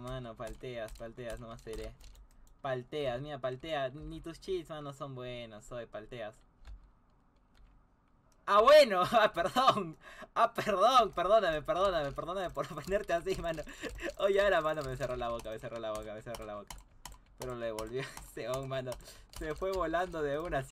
mano, palteas, palteas, no más seré Palteas, mira, palteas. Ni tus cheats, mano, son buenos, soy palteas. Ah, bueno, ah, perdón. Ah, perdón, perdóname, perdóname, perdóname por ponerte así, mano. Oye, ahora, mano, me cerró la boca, me cerró la boca, me cerró la boca. Pero le volvió ese on, mano. Se fue volando de una.